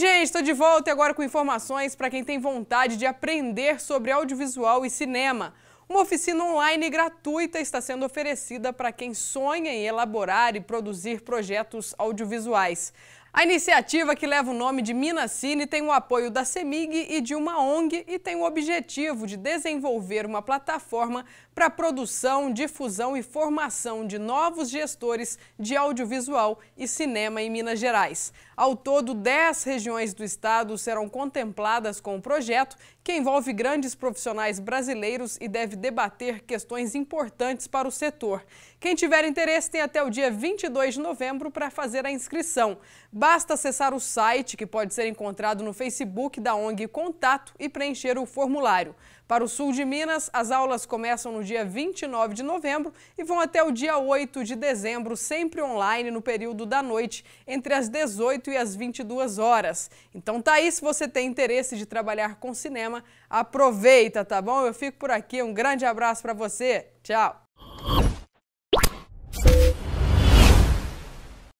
gente, estou de volta agora com informações para quem tem vontade de aprender sobre audiovisual e cinema. Uma oficina online gratuita está sendo oferecida para quem sonha em elaborar e produzir projetos audiovisuais. A iniciativa que leva o nome de Minas Cine tem o apoio da CEMIG e de uma ONG e tem o objetivo de desenvolver uma plataforma para a produção, difusão e formação de novos gestores de audiovisual e cinema em Minas Gerais. Ao todo, 10 regiões do estado serão contempladas com o projeto, que envolve grandes profissionais brasileiros e deve debater questões importantes para o setor. Quem tiver interesse tem até o dia 22 de novembro para fazer a inscrição. Basta acessar o site que pode ser encontrado no Facebook da ONG Contato e preencher o formulário. Para o sul de Minas, as aulas começam no dia 29 de novembro e vão até o dia 8 de dezembro, sempre online no período da noite, entre as 18 e as 22 horas. Então tá aí, se você tem interesse de trabalhar com cinema, aproveita, tá bom? Eu fico por aqui, um grande abraço para você. Tchau.